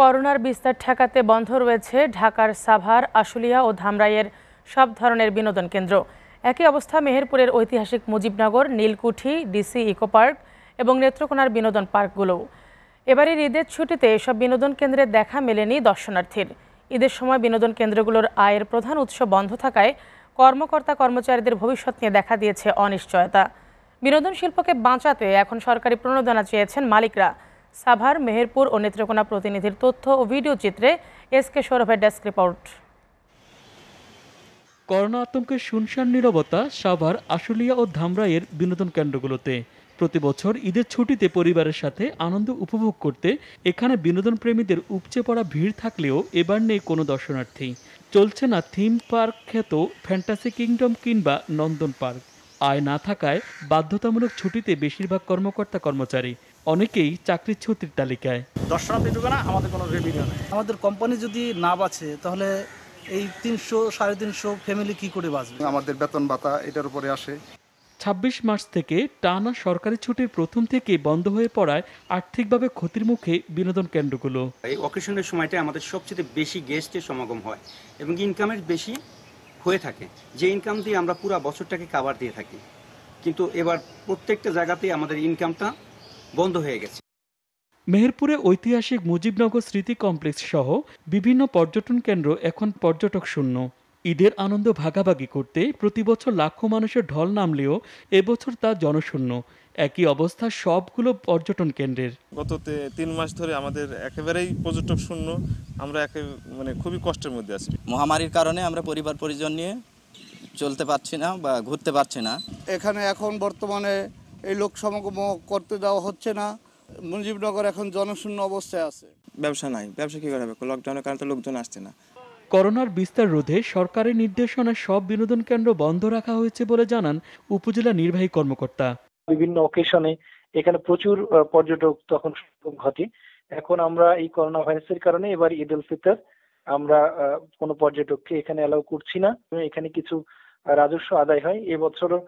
করোনার বিস্তার ঠেকাতে বন্ধ রয়েছে ঢাকার সাভার আশুলিয়া ও ধামরাইয়ের সব ধরনের বিনোদন কেন্দ্র একই অবস্থা মেহেরপুরের ঐতিহাসিক Mujibnagar Nilkuthi DC eco park এবং নেত্রকোনার বিনোদন পার্কগুলোও এবারের ঈদের ছুটিতে এসব বিনোদন কেন্দ্রে দেখা মেলেনি দর্শনার্থীর ঈদের সময় বিনোদন কেন্দ্রগুলোর আয়ের প্রধান উৎস বন্ধ থাকায় কর্মকর্তা কর্মচারীদের ভবিষ্যৎ নিয়ে দেখা দিয়েছে অনিশ্চয়তা বিনোদন শিল্পকে বাঁচাতে এখন সরকারি প্রণোদনা চেয়েছেন মালিকরা সাভার মেহেরপুর ও নেত্রকোনা প্রতিনিধির তথ্য ও ভিডিও চিত্রে এস কে সৌরভের ডেস্ক রিপোর্ট করোনা আতঙ্কে শুনশান নিরবতা সাভার আশুলিয়া ও ধামরাইয়ের বিনোদন কেন্দ্রগুলোতে প্রতি বছর ঈদের ছুটিতে পরিবারের সাথে আনন্দ উপভোগ করতে এখানে বিনোদন প্রেমীদের উপচে পড়া ভিড় থাকলেও এবার নেই কোনো দর্শনার্থী চলছে না থিম পার্ক খ্যাত ফ্যান্টাসি কিংডম কিংবা নন্দন পার্ক আয় না থাকায় বাধ্যতামূলক ছুটিতে বেশিরভাগ কর্মকর্তা কর্মচারী অনেকেই চাকরির ছুটির তালিকায় দর্শনার্থী ঢুকে না আমাদের কোনো রেভিনিউ নেই আমাদের কোম্পানি যদি না বাঁচে তাহলে এই তিনশো সাড়ে তিনশো ফ্যামিলি কি করে বাঁচবে আমাদের বেতন ভাতা এটার উপরে আসে ছাব্বিশ মার্চ থেকে টানা সরকারি ছুটির প্রথম থেকে বন্ধ হয়ে পড়ায় আর্থিকভাবে ক্ষতির মুখে বিনোদন কেন্দ্রগুলো এই অকেশনের সময়টা আমাদের সবচেয়ে বেশি গেস্টের সমাগম হয় এবং ইনকামের বেশি হয়ে থাকে যে ইনকাম দিয়ে আমরা পুরো বছরটাকে কাভার দিয়ে থাকি কিন্তু এবার প্রত্যেকটা জায়গাতেই আমাদের ইনকামটা বন্ধ হয়ে গেছে মেহেরপুরে ঐতিহাসিক মুজিবনগর স্মৃতি কমপ্লেক্স সহ বিভিন্ন পর্যটন কেন্দ্র এখন পর্যটক শূন্য ঈদের আনন্দ ভাগাভাগি করতে প্রতি বছর লাখো মানুষের ঢল নামলেও এবছর তা জনশূন্য একই অবস্থা সবগুলো পর্যটন কেন্দ্রের গত তিন মাস ধরে আমাদের একেবারেই পর্যটক শূন্য আমরা একে মানে খুবই কষ্টের মধ্যে আছি মহামারীর কারণে আমরা পরিবার পরিজন নিয়ে চলতে পারছি না বা ঘুরতে পারছি না এখানে এখন বর্তমানে এই লোক সমাগম করতে দেওয়া হচ্ছে না মুজিবনগর এখন জনশূন্য অবস্থায় আছে ব্যবসা নাই ব্যবসা কী করে হবে লকডাউনের কারণে তো লোকজন আসছে না করোনার বিস্তার রোধে সরকারের নির্দেশনা সব বিনোদন কেন্দ্র বন্ধ রাখা হয়েছে বলে জানান উপজেলা নির্বাহী কর্মকর্তা বিভিন্ন অকেশনে এখানে প্রচুর পর্যটক তখন ঘটে এখন আমরা এই করোনা ভাইরাসের কারণে এবার ঈদ উল ফিতর আমরা কোনো পর্যটককে এখানে অ্যালাউ করছি না এখানে কিছু রাজস্ব আদায় হয় এবছরও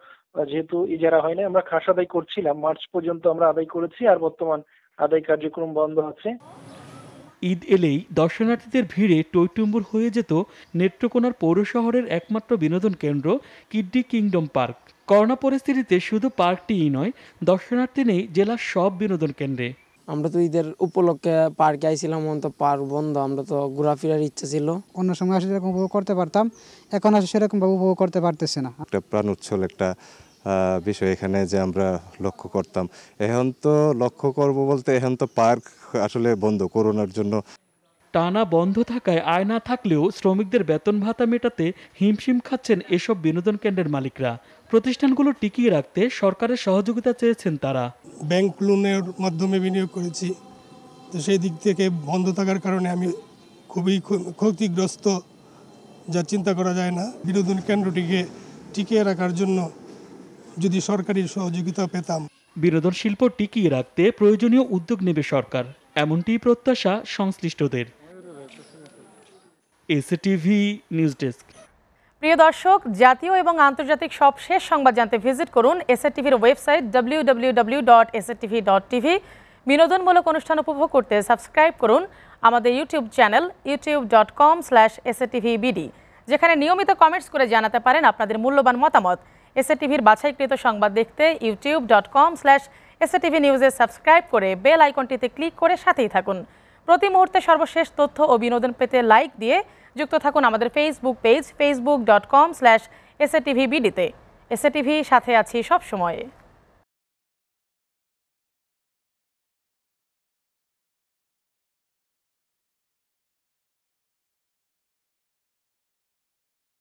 যেহেতু ইজারা হয় না আমরা খাস আদায় করছিলাম মার্চ পর্যন্ত আমরা আদায় করেছি আর বর্তমান আদায় কার্যক্রম বন্ধ আছে ঈদ এলেই দর্শনার্থীদের ভিড়ে টৈটুম্বুর হয়ে যেত নেত্রকোনার পৌর শহরের একমাত্র বিনোদন কেন্দ্র কিডনি কিংডম পার্ক করোনা পরিস্থিতিতে শুধু পার্কটিই নয় দর্শনার্থী নেই জেলার সব বিনোদন কেন্দ্রে আমরা তো ঈদের উপলক্ষে পার্কে আইছিলাম তো পার্ক বন্ধ আমরা তো ঘোরাফেরার ইচ্ছা ছিল অন্য সময় আসে সেরকম উপভোগ করতে পারতাম এখন আসলে সেরকমভাবে উপভোগ করতে পারতেছে না একটা প্রাণ উচ্ছল একটা বিষয় এখানে যে আমরা লক্ষ্য করতাম এখন তো লক্ষ্য করব বলতে এখন তো পার্ক আসলে বন্ধ করোনার জন্য টানা বন্ধ থাকায় আয় না থাকলেও শ্রমিকদের বেতন ভাতা মেটাতে হিমশিম খাচ্ছেন এসব বিনোদন কেন্দ্রের মালিকরা প্রতিষ্ঠানগুলো টিকিয়ে রাখতে সরকারের সহযোগিতা চেয়েছেন তারা ব্যাংক লোনের মাধ্যমে বিনিয়োগ করেছি তো সেই দিক থেকে বন্ধ থাকার কারণে আমি খুবই ক্ষতিগ্রস্ত যা চিন্তা করা যায় না বিনোদন কেন্দ্রটিকে টিকিয়ে রাখার জন্য যদি সরকারি সহযোগিতা পেতাম বিনোদন শিল্প টিকিয়ে রাখতে প্রয়োজনীয় উদ্যোগ নেবে সরকার এমনটি প্রত্যাশা সংশ্লিষ্টদের এসটিভি নিউজ ডেস্ক প্রিয় দর্শক জাতীয় এবং আন্তর্জাতিক সব শেষ সংবাদ জানতে ভিজিট করুন এসএটিভির ওয়েবসাইট ডাব্লিউ বিনোদনমূলক অনুষ্ঠান উপভোগ করতে সাবস্ক্রাইব করুন আমাদের YouTube channel YouTube dot com slash BD যেখানে নিয়মিত কমেন্টস করে জানাতে পারেন আপনাদের মূল্যবান মতামত এসএটিভির বাছাইকৃত সংবাদ দেখতে YouTube dot com slash SATV নিউজে সাবস্ক্রাইব করে বেল আইকনটিতে ক্লিক করে সাথেই থাকুন প্রতি মুহূর্তে সর্বশেষ তথ্য ও বিনোদন পেতে লাইক দিয়ে যুক্ত থাকুন আমাদের Facebook page Facebook dot com slash SATV বিডিতে এসএটিভি সাথে আছি সবসময়ে